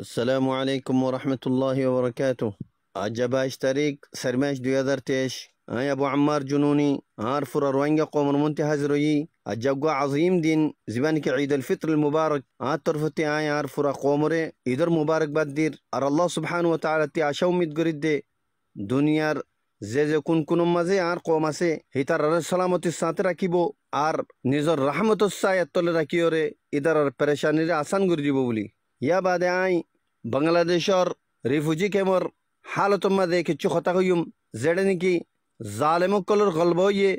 السلام عليكم ورحمة الله وبركاته أجابا اشتريك سرماش دو يدرتش آه، يا أبو عمار جنوني عارف آه، روانجا قوم منتهى رجي أجابا عظيم دين زبانك عيد الفطر المبارك عطرفتي آه، آي عارف قومري إدر مبارك بدير أرى الله سبحانه وتعالى تي عشو متقرد دنيا যে যে কোন কোন মাঝে আর কম আছে হিতার সালামতির সাথে রাখিব আর নিজের রাহমতর চাই এতলে রাখিও রে ইদার পেরেশানিরে আসান করে দিব বলি ইয়া বাদে আই বাংলাদেশর রিফিউজি কেমর হালতম্মা দে কিচ্ছু কথা কইম যেটা নাকি জালেমকলর গল্প হইয়ে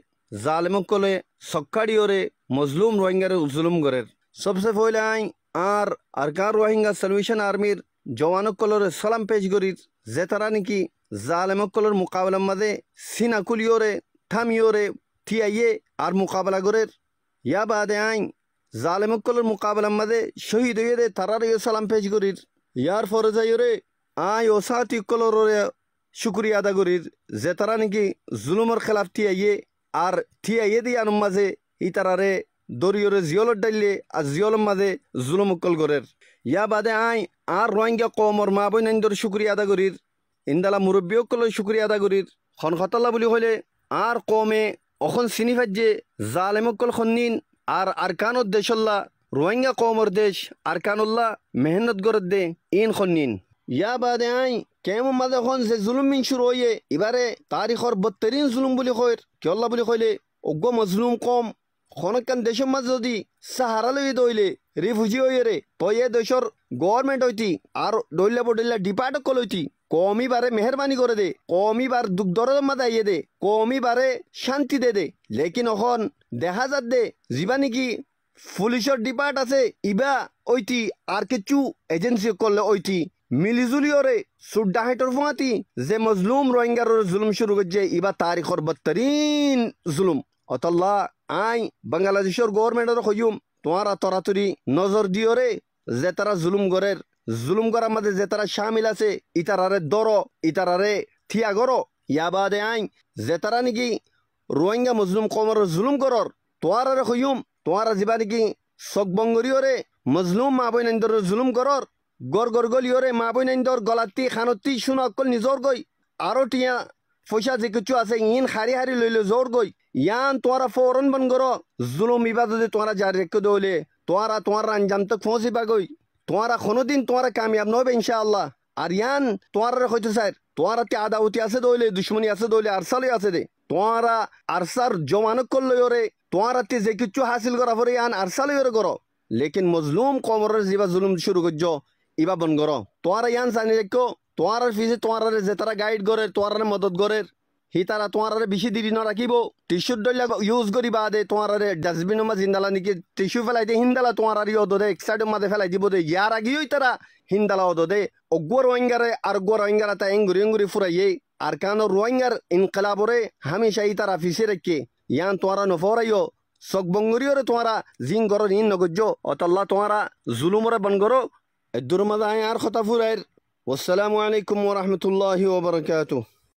জালেমকলে সক্কাড়িওরে মজলুম রোহিঙ্গারে জুলুম করের সবসে ফইলে আই আর আরকার রোহিঙ্গা সলিউশন আর্মির জওয়ানকলর সালাম পেশ করির যে তারা নাকি জালেমকলর মোকাবেলার মাঝে সিনাকুলিওরে থামিওরে থিয়াইয়ে আর মোকাবিলা করের ইয়া বাদে আই জালেমকলের মোকাবেলার মাঝে শহীদ হয়ে দে তারার সালাম পেশ করির ইয়ার ফরে যাই রে আই ওসাহাতি কলর শুক্রিয়া আদা করির যে তারা নাকি জুলুমের খেলাফ টিয়াইয়ে আর টিয়াইয়ে দিয়ে আনুম মাঝে ই তারারে দরিয়রে জিয়লর ডাইলে আর জিয়লর মাঝে জুলুম উকল করের ইয়া বাদে আই আর রোহিঙ্গা কমর মা নাইন্দর শুক্রিয়া আদা করির ইন্দালা মুরব্বী সকলের শুক্রিয়া আদা করির খনখতাল্লা বুলি হলে আর কমে অখন চিনি ফাজ্যে জালেমকল খন্নিন আর আরকানুদ দেশল্লা রোহিঙ্গা কৌমর দেশ আরকানুল্লাহ মেহনত গরদ দে ইন খনিন ইয়া বাদে আই কেমন মাদে খন যে জুলুম মিন শুরু হইয়ে এবারে তারিখর বত্তরিন জুলুম বুলি কইর কেল্লা বুলি কইলে অজ্ঞ মজলুম কম খনকান দেশের মাঝে যদি সাহারা লই দইলে রিফিউজি হইয়ে রে তো এ দেশের গভর্নমেন্ট হইতি আর দইলা বদলিলা ডিপার্ট কল হইতি কমি বারে মেহরবানি করে দে কমি বার দুঃখ দরমা দাইয়ে দে কমি বারে শান্তি দে দে লেকিন অখন দেখা যাক দে যিবা নাকি পুলিশের ডিপার্ট আছে ইবা ঐটি আর কিছু এজেন্সি করলে মিলিজুলি ওরে সুড্ডা হাইটর ফুঁয়াতি যে মজলুম রোহিঙ্গার জুলুম শুরু করছে ইবা তারিখর বত্তরিন জুলুম অতল্লা আই বাংলাদেশের গভর্নমেন্টের হইম তোমার তরাতরি নজর দিও রে যে তারা জুলুম গড়ের জুলুম করার মধ্যে যে তারা সামিল আছে ইতারারে দরো ইতারারে থিয়া গর ইয়া বাদে আইন যে তারা নাকি রোহিঙ্গা মুসলিম কমর জুলুম করর তোয়ার রে হইম তোমার যিবা নাকি চক বঙ্গরীয়রে মজলুম মা নাইন্দর জুলুম করর গড় গড়গলিয়রে মা নাইন্দর গলাতি খানতি শুন অকল নিজর গই আরো টিয়া পয়সা যে কিছু আছে ইন হারি হারি লইলে জোর গই ইয়ান তোমরা ফৌরন বন গর জুলুম ইবাদতে যদি তোমরা জারি রেখে দৌলে তোমরা তোমার আঞ্জাম তো ফোঁসিবা গই তোমারা কোনোদিন তোমারা কামিয়াব নবে ইনশাআল্লাহ আর ইয়ান তোমার হয়তো স্যার তোমার তে আদাউতি আছে দইলে দুশ্মনী আছে দইলে আরসালই আছে দে তোমারা আরসার জমানক করলে ওরে তোমার তে যে কিছু হাসিল করা পরে ইয়ান আরসালই ওরে করো লেকিন মজলুম কমরের জিবা জুলুম শুরু করছ ইবা বন করো তোমারা ইয়ান জানি দেখো তোমার পিছে তোমার যে তারা গাইড করে তোমার মদত করে হিতারা তারা তোমার বেশি দেরি না রাখিব টিস্যু ধরলে ইউজ করি বা দে তোমার ডাস্টবিন মাঝে হিন্দালা নাকি টিস্যু ফেলাই দে হিন্দালা তোমার আর অদ দে এক সাইডের মাঝে ফেলাই দিব দে ইয়ার আগেও তারা হিন্দালা অদ দে অগুয়ার রোহিঙ্গারে আর গুয়ার রোহিঙ্গারা তা এঙ্গুরি এঙ্গুরি ফুরাইয়ে আর কান রোহিঙ্গার ইনকালাবরে হামেশা ই তারা ফিসে রেখে ইয়ান তোমারা নফরাইও চক বঙ্গুরিওরে তোমারা জিং গর ইন নগজ্জ অতল্লা তোমারা জুলুমরে বন গর এদুর মাদা আর খতাফুরাইর আলাইকুম عليكم ورحمة الله وبركاته